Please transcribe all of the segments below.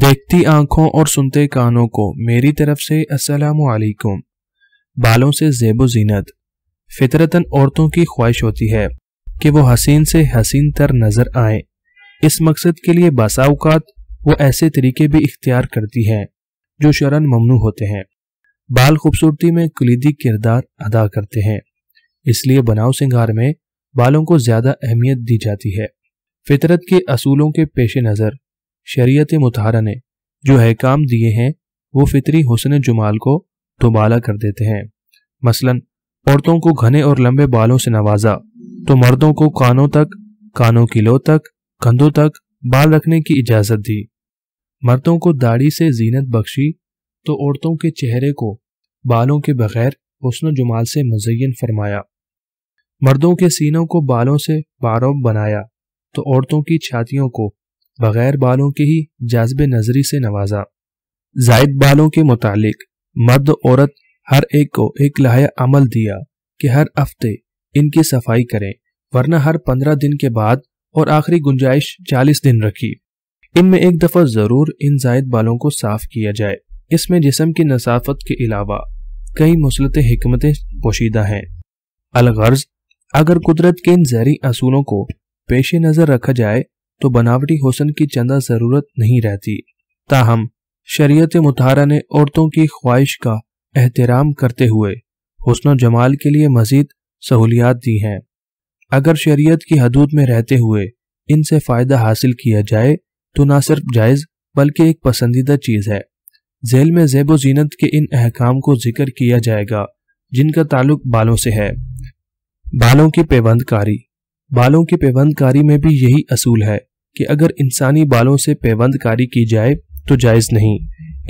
देखती आंखों और सुनते कानों को मेरी तरफ से असलकुम बालों से जेबो जीनत फितरतन औरतों की ख्वाहिश होती है कि वो हसीन से हसीन तर नजर आए इस मकसद के लिए बासाउकात वो ऐसे तरीके भी इख्तियार करती हैं जो शरण ममनू होते हैं बाल खूबसूरती में कलीदी किरदार अदा करते हैं इसलिए बनाव सिंगार में बालों को ज्यादा अहमियत दी जाती है फितरत के असूलों के पेश नज़र शरीयत मतहरा ने जो अहकाम दिए हैं वो फितरी हुसन जुमाल को दुबाला कर देते हैं मसलन औरतों को घने और लंबे बालों से नवाजा तो मर्दों को कानों तक कानों की लो तक कंधों तक बाल रखने की इजाज़त दी मर्दों को दाढ़ी से जीनत बख्शी तो औरतों के चेहरे को बालों के बगैर हुसन जुमाल से मुजयन फरमाया मर्दों के सीनों को बालों से बारोब बनाया तो औरतों की छातियों को बग़ैर बालों के ही जाजब नजरी से नवाजा जायद बालों के मुतालिक मर्द औरत हर एक को एक लाया अमल दिया कि हर हफ्ते इनकी सफाई करें वरना हर पंद्रह दिन के बाद और आखिरी गुंजाइश चालीस दिन रखी इनमें एक दफ़ा ज़रूर इन जायद बालों को साफ किया जाए इसमें जिसम की नसाफत के अलावा कई मुसलत हमतें पोशीदा हैं अलगर्ज अगर कुदरत के इन जहरी असूलों को पेश नज़र रखा जाए तो बनावटी हुसन की चंदा जरूरत नहीं रहती ताहम शरीयत मुतारा ने औरतों की ख्वाहिश का एहतराम करते हुए हुसन जमाल के लिए मजीद सहूलियात दी हैं अगर शरीयत की हदूद में रहते हुए इनसे फ़ायदा हासिल किया जाए तो ना सिर्फ जायज़ बल्कि एक पसंदीदा चीज़ है जेल में जेब व जीनत के इन अहकाम को जिक्र किया जाएगा जिनका ताल्लुक बालों से है बालों की पेबंदकारी बालों की पेबंदकारी में भी यही असूल है कि अगर इंसानी बालों से पैबंदकारी की जाए तो जायज़ नहीं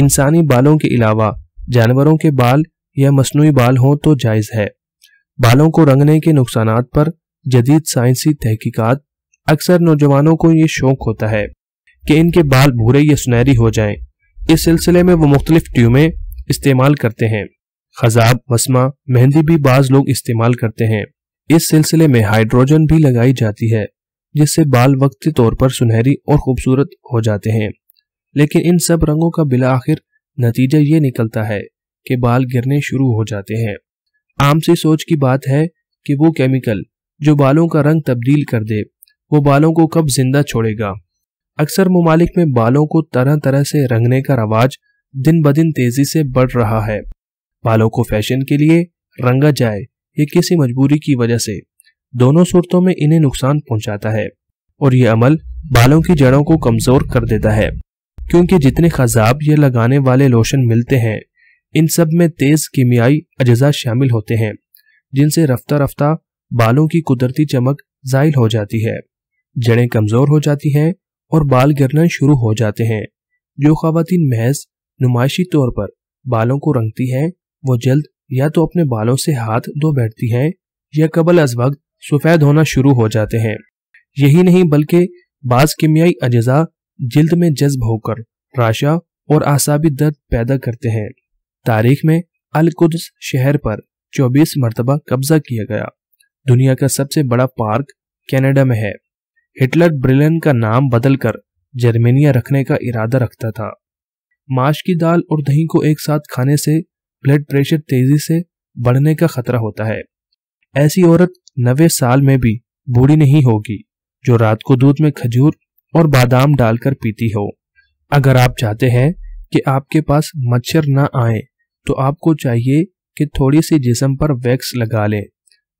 इंसानी बालों के अलावा जानवरों के बाल या मसनू बाल हों तो जायज़ है बालों को रंगने के नुकसान पर जदीद साइंसी तहकीकत अक्सर नौजवानों को ये शौक होता है कि इनके बाल भूरे या सुनहरी हो जाएं। इस सिलसिले में वो मुख्तलिफ ट्यूमें इस्तेमाल करते हैं खजाब मसमा मेहंदी भी बाज लोग इस्तेमाल करते हैं इस सिलसिले में हाइड्रोजन भी लगाई जाती है जिससे बाल वक्त तौर पर सुनहरी और खूबसूरत हो जाते हैं लेकिन इन सब रंगों का बिला आखिर नतीजा ये निकलता है कि बाल गिरने शुरू हो जाते हैं आम सी सोच की बात है कि वो केमिकल जो बालों का रंग तब्दील कर दे वो बालों को कब जिंदा छोड़ेगा अक्सर ममालिक में बालों को तरह तरह से रंगने का रवाज दिन ब दिन तेजी से बढ़ रहा है बालों को फैशन के लिए रंगा जाए ये किसी मजबूरी की वजह से दोनों सूरतों में इन्हें नुकसान पहुंचाता है और ये अमल बालों की जड़ों को कमजोर कर देता है क्योंकि जितने खजाब ये लगाने वाले लोशन मिलते हैं इन सब में तेज कीमियाई अज्जा शामिल होते हैं जिनसे रफ्ता रफ्ता बालों की कुदरती चमक जायल हो जाती है जड़ें कमजोर हो जाती हैं और बाल गिरना शुरू हो जाते हैं जो खातन महज नुमाइशी तौर पर बालों को रंगती हैं वो जल्द या तो अपने बालों से हाथ धो बैठती हैं या कबल अज वक्त सफ़ेद होना शुरू हो जाते हैं यही नहीं बल्कि बाज कीमियाई अजा जल्द में जज्ब होकर राशा और आसाबी दर्द पैदा करते हैं तारीख में अलकुद्स शहर पर 24 मरतबा कब्जा किया गया दुनिया का सबसे बड़ा पार्क कनाडा में है हिटलर ब्रिलन का नाम बदलकर जर्मेनिया रखने का इरादा रखता था माश की दाल और दही को एक साथ खाने से ब्लड प्रेशर तेजी से बढ़ने का खतरा होता है ऐसी औरत नवे साल में भी बूढ़ी नहीं होगी जो रात को दूध में खजूर और बादाम डालकर पीती हो अगर आप चाहते हैं कि आपके पास मच्छर ना आए तो आपको चाहिए कि थोड़ी सी जिसम पर वैक्स लगा लें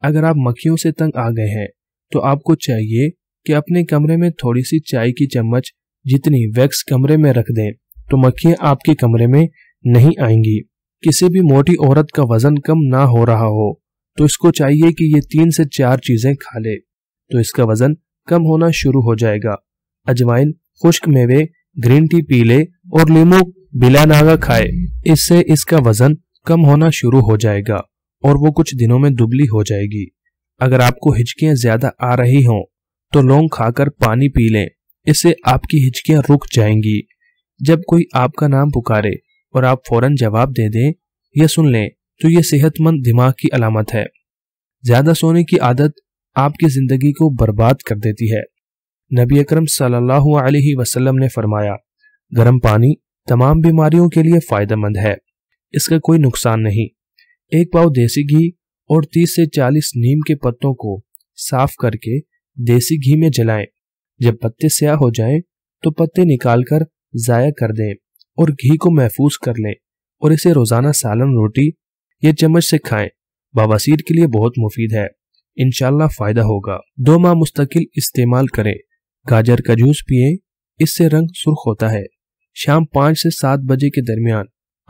अगर आप मक्खियों से तंग आ गए हैं तो आपको चाहिए कि अपने कमरे में थोड़ी सी चाय की चम्मच जितनी वैक्स कमरे में रख दें तो मक्खियाँ आपके कमरे में नहीं आएंगी किसी भी मोटी औरत का वजन कम ना हो रहा हो तो इसको चाहिए कि ये तीन से चार चीजें खा ले तो इसका वजन कम होना शुरू हो जाएगा अजवाइन खुश्क मेवे ग्रीन टी पी ले और लीमू बिला नागा खाए इससे इसका वजन कम होना शुरू हो जाएगा और वो कुछ दिनों में दुबली हो जाएगी अगर आपको हिचकियां ज्यादा आ रही हों तो लौंग खाकर पानी पी लें इससे आपकी हिचकियां रुक जाएंगी जब कोई आपका नाम पुकारे और आप फौरन जवाब दे दें या सुन लें तो ये सेहतमंद दिमाग की अलामत है ज्यादा सोने की आदत आपकी जिंदगी को बर्बाद कर देती है नबी अकरम सल्लल्लाहु अलैहि वसल्लम ने फरमाया गर्म पानी तमाम बीमारियों के लिए फायदेमंद है इसका कोई नुकसान नहीं एक पाव देसी घी और 30 से 40 नीम के पत्तों को साफ करके देसी घी में जलाएं। जब पत्ते स्याह हो जाएं, तो पत्ते निकालकर जाया कर दें और घी को महफूज कर लें और इसे रोजाना सालन रोटी ये चम्मच से खाएं बवासीर के लिए बहुत मुफीद है इनशाला फायदा होगा दो माह मुस्तकिल इस्तेमाल करें गाजर का जूस पिए इससे रंग सुर्ख होता है शाम पाँच से सात बजे के दरमियान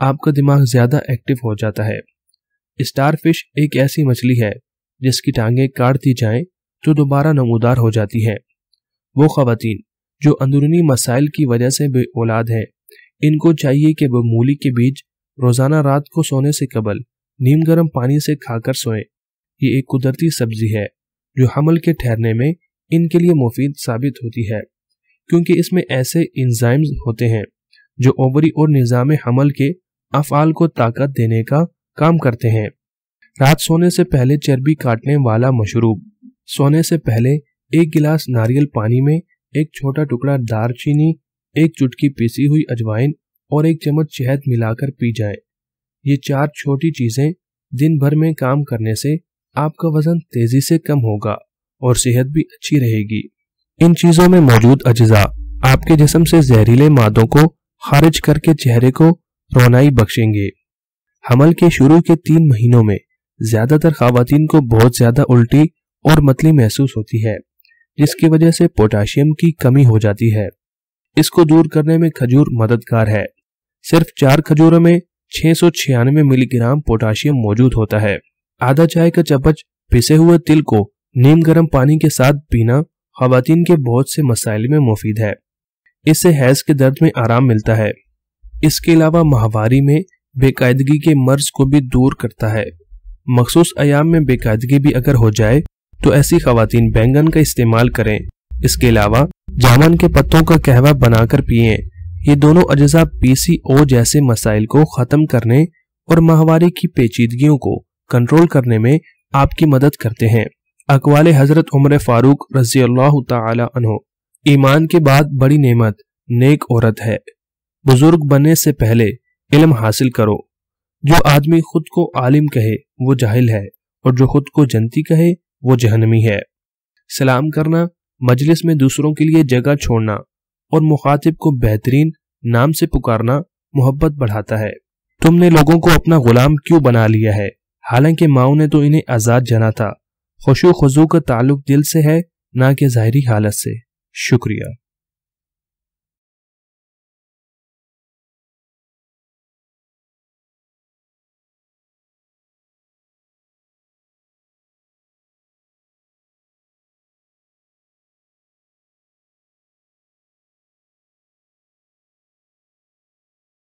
आपका दिमाग ज्यादा एक्टिव हो जाता है स्टारफिश एक ऐसी मछली है जिसकी टांगें काट दी जाएं तो दोबारा नमोदार हो जाती है वो खातन जो अंदरूनी मसाइल की वजह से बे औलाद है इनको चाहिए कि मूली के बीज रोज़ाना रात को सोने से कबल नीम गर्म पानी से खाकर सोए ये एक कुदरती सब्जी है जो हमल के ठहरने में इनके लिए मुफीद साबित होती है क्योंकि इसमें ऐसे इंजाइम्स होते हैं जो ओबरी और निज़ाम हमल के अफ़ाल को ताकत देने का काम करते हैं रात सोने से पहले चर्बी काटने वाला मशरूब सोने से पहले एक गिलास नारियल पानी में एक छोटा टुकड़ा दारचीनी एक चुटकी पीसी हुई अजवाइन और एक चम्मच शहद मिलाकर पी जाए ये चार छोटी चीजें दिन भर में काम करने से आपका वजन तेजी से कम होगा और सेहत भी अच्छी रहेगी इन चीजों में मौजूद अज्जा आपके जिसम से जहरीले मादों को खारिज करके चेहरे को रोनाई बख्शेंगे हमल के शुरू के तीन महीनों में ज्यादातर खातन को बहुत ज्यादा उल्टी और मतली महसूस होती है जिसकी वजह से पोटाशियम की कमी हो जाती है इसको दूर करने में खजूर मददगार है सिर्फ चार खजूरों में छह मिलीग्राम पोटाशियम मौजूद होता है आधा चाय का चम्मच पिसे हुए तिल को नीम गर्म पानी के साथ पीना खातन के बहुत से मसाइल में मुफीद है इससे हैज के दर्द में आराम मिलता है इसके अलावा माहवारी में बेकायदगी के मर्ज को भी दूर करता है मखसूस आयाम में बेकायदगी भी अगर हो जाए तो ऐसी खातन बैंगन का इस्तेमाल करें इसके अलावा जामन के पत्तों का कहवा बनाकर पिए ये दोनों अजसा पीसीओ जैसे मसाइल को ख़त्म करने और माहवारी की पेचीदगियों को कंट्रोल करने में आपकी मदद करते हैं अकवाल हजरत उम्र फारूक रजी अल्लाह तहो ईमान के बाद बड़ी नेमत नेक औरत है बुजुर्ग बनने से पहले इलम हासिल करो जो आदमी खुद को आलिम कहे वो जाहिल है और जो खुद को जनती कहे वो जहनमी है सलाम करना मजलिस में दूसरों के लिए जगह छोड़ना और मुखातिब को बेहतरीन नाम से पुकारना मोहब्बत बढ़ाता है तुमने लोगों को अपना गुलाम क्यों बना लिया है हालांकि माओ ने तो इन्हें आज़ाद जना था खुशो खजू का ताल्लुक दिल से है ना कि ज़ाहरी हालत से शुक्रिया